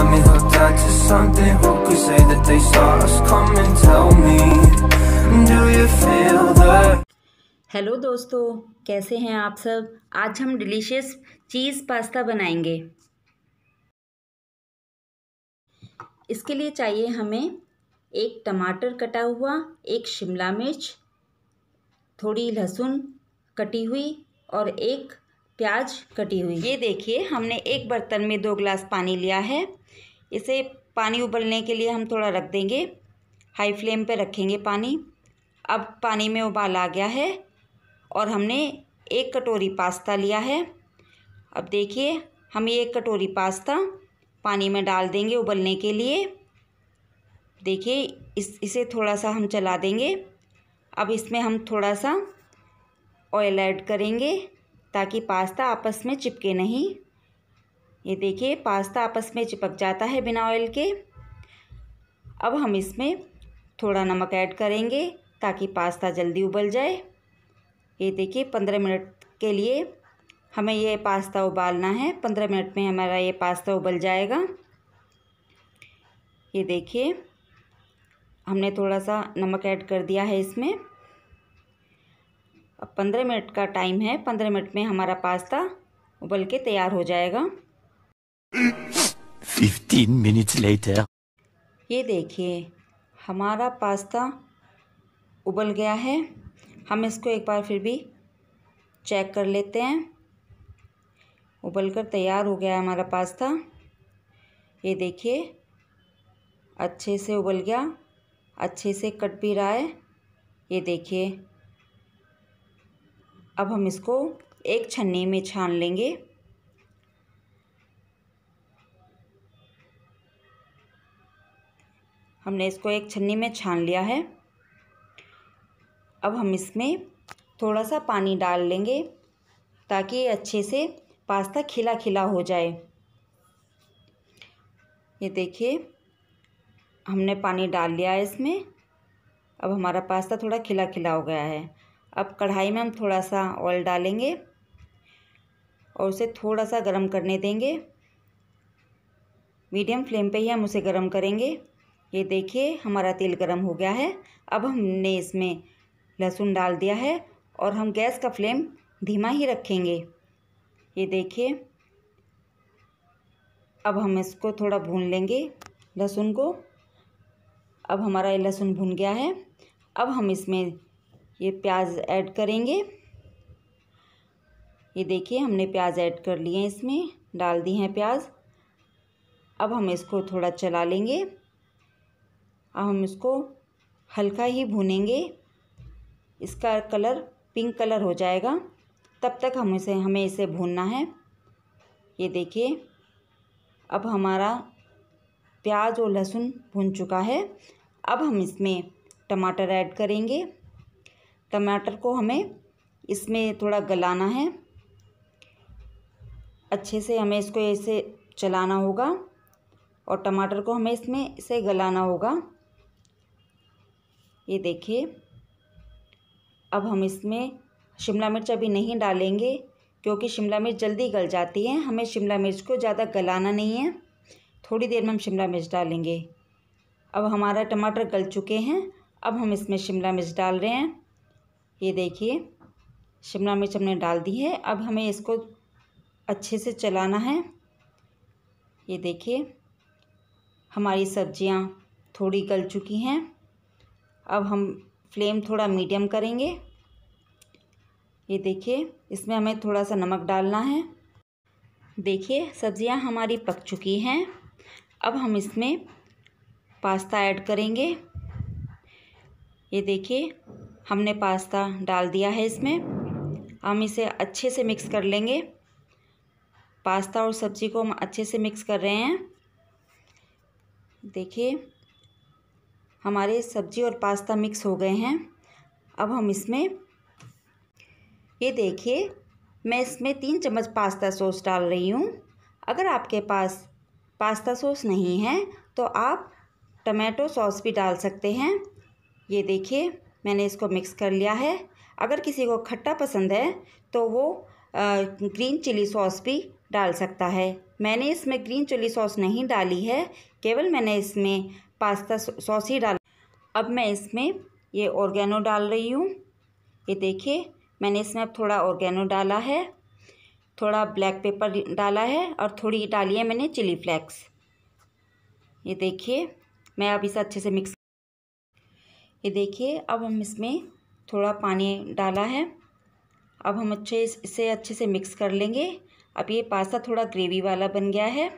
got me hooked to something Who could say that they saw us come and tell me Do you feel the hello दोस्तों कैसे हैं आप सब आज हम डिलीशियस चीज़ pasta बनाएंगे इसके लिए चाहिए हमें एक टमाटर कटा हुआ एक शिमला मिर्च थोड़ी लहसुन कटी हुई और एक प्याज कटी हुई ये देखिए हमने एक बर्तन में दो गिलास पानी लिया है इसे पानी उबलने के लिए हम थोड़ा रख देंगे हाई फ्लेम पे रखेंगे पानी अब पानी में उबाल आ गया है और हमने एक कटोरी पास्ता लिया है अब देखिए हम ये एक कटोरी पास्ता पानी में डाल देंगे उबलने के लिए देखिए इस इसे थोड़ा सा हम चला देंगे अब इसमें हम थोड़ा सा ऑयल ऐड करेंगे ताकि पास्ता आपस में चिपके नहीं ये देखिए पास्ता आपस में चिपक जाता है बिना ऑयल के अब हम इसमें थोड़ा नमक ऐड करेंगे ताकि पास्ता जल्दी उबल जाए ये देखिए पंद्रह मिनट के लिए हमें ये पास्ता उबालना है पंद्रह मिनट में हमारा ये पास्ता उबल जाएगा ये देखिए हमने थोड़ा सा नमक ऐड कर दिया है इसमें अब पंद्रह मिनट का टाइम है पंद्रह मिनट में हमारा पास्ता उबल के तैयार हो जाएगा फिफ्टीन मिनट्स लेटर ये देखिए हमारा पास्ता उबल गया है हम इसको एक बार फिर भी चेक कर लेते हैं उबल कर तैयार हो गया है हमारा पास्ता ये देखिए अच्छे से उबल गया अच्छे से कट भी रहा है ये देखिए अब हम इसको एक छन्नी में छान लेंगे हमने इसको एक छन्नी में छान लिया है अब हम इसमें थोड़ा सा पानी डाल लेंगे ताकि अच्छे से पास्ता खिला खिला हो जाए ये देखिए हमने पानी डाल लिया है इसमें अब हमारा पास्ता थोड़ा खिला खिला हो गया है अब कढ़ाई में हम थोड़ा सा ऑयल डालेंगे और उसे थोड़ा सा गर्म करने देंगे मीडियम फ्लेम पे ही हम उसे गर्म करेंगे ये देखिए हमारा तेल गर्म हो गया है अब हमने इसमें लहसुन डाल दिया है और हम गैस का फ्लेम धीमा ही रखेंगे ये देखिए अब हम इसको थोड़ा भून लेंगे लहसुन को अब हमारा ये लहसुन भून गया है अब हम इसमें ये प्याज ऐड करेंगे ये देखिए हमने प्याज ऐड कर लिए हैं इसमें डाल दी हैं प्याज अब हम इसको थोड़ा चला लेंगे अब हम इसको हल्का ही भूनेंगे इसका कलर पिंक कलर हो जाएगा तब तक हम इसे हमें इसे भूनना है ये देखिए अब हमारा प्याज और लहसुन भून चुका है अब हम इसमें टमाटर ऐड करेंगे टमाटर को हमें इसमें थोड़ा गलाना है अच्छे से हमें इसको ऐसे चलाना होगा और टमाटर को हमें इसमें इसे गलाना होगा ये देखिए अब हम इसमें शिमला मिर्च अभी नहीं डालेंगे क्योंकि शिमला मिर्च जल्दी गल जाती है हमें शिमला मिर्च को ज़्यादा गलाना नहीं है थोड़ी देर में हम शिमला मिर्च डालेंगे अब हमारा टमाटर गल चुके हैं अब हम इसमें शिमला मिर्च डाल रहे हैं ये देखिए शिमला मिर्च हमने डाल दी है अब हमें इसको अच्छे से चलाना है ये देखिए हमारी सब्जियां थोड़ी गल चुकी हैं अब हम फ्लेम थोड़ा मीडियम करेंगे ये देखिए इसमें हमें थोड़ा सा नमक डालना है देखिए सब्जियां हमारी पक चुकी हैं अब हम इसमें पास्ता ऐड करेंगे ये देखिए हमने पास्ता डाल दिया है इसमें हम इसे अच्छे से मिक्स कर लेंगे पास्ता और सब्जी को हम अच्छे से मिक्स कर रहे हैं देखिए हमारे सब्जी और पास्ता मिक्स हो गए हैं अब हम इसमें ये देखिए मैं इसमें तीन चम्मच पास्ता सॉस डाल रही हूँ अगर आपके पास पास्ता सॉस नहीं है तो आप टमाटो सॉस भी डाल सकते हैं ये देखिए मैंने इसको मिक्स कर लिया है अगर किसी को खट्टा पसंद है तो वो आ, ग्रीन चिली सॉस भी डाल सकता है मैंने इसमें ग्रीन चिली सॉस नहीं डाली है केवल मैंने इसमें पास्ता सॉस ही डाल अब मैं इसमें ये ऑर्गेनो डाल रही हूँ ये देखिए मैंने इसमें अब थोड़ा ऑर्गेनो डाला है थोड़ा ब्लैक पेपर डाला है और थोड़ी डाली है मैंने चिली फ्लेक्स ये देखिए मैं अब इसे अच्छे से मिक्स ये देखिए अब हम इसमें थोड़ा पानी डाला है अब हम अच्छे इसे अच्छे से मिक्स कर लेंगे अब ये पास्ता थोड़ा ग्रेवी वाला बन गया है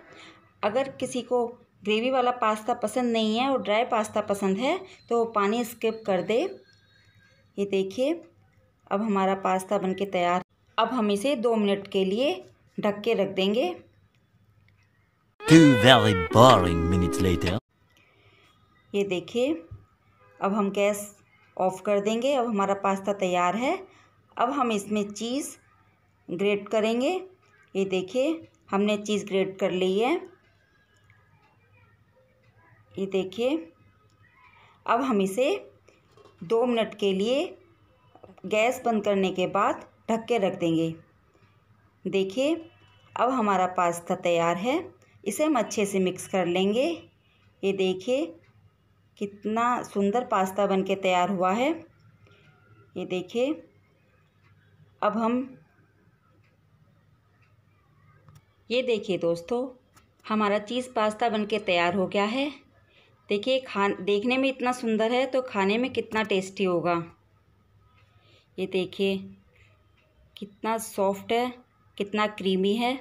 अगर किसी को ग्रेवी वाला पास्ता पसंद नहीं है और ड्राई पास्ता पसंद है तो पानी स्किप कर दे ये देखिए अब हमारा पास्ता बनके तैयार अब हम इसे दो मिनट के लिए ढक के रख देंगे ये देखिए अब हम गैस ऑफ कर देंगे अब हमारा पास्ता तैयार है अब हम इसमें चीज़ ग्रेट करेंगे ये देखिए हमने चीज़ ग्रेट कर ली है ये देखिए अब हम इसे दो मिनट के लिए गैस बंद करने के बाद ढक के रख देंगे देखिए अब हमारा पास्ता तैयार है इसे हम अच्छे से मिक्स कर लेंगे ये देखिए कितना सुंदर पास्ता बन के तैयार हुआ है ये देखिए अब हम ये देखिए दोस्तों हमारा चीज़ पास्ता बन के तैयार हो गया है देखिए खा देखने में इतना सुंदर है तो खाने में कितना टेस्टी होगा ये देखिए कितना सॉफ्ट है कितना क्रीमी है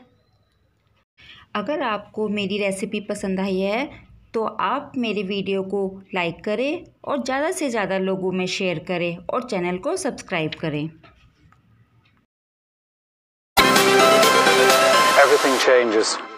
अगर आपको मेरी रेसिपी पसंद आई है तो आप मेरे वीडियो को लाइक करें और ज़्यादा से ज़्यादा लोगों में शेयर करें और चैनल को सब्सक्राइब करें Everything changes.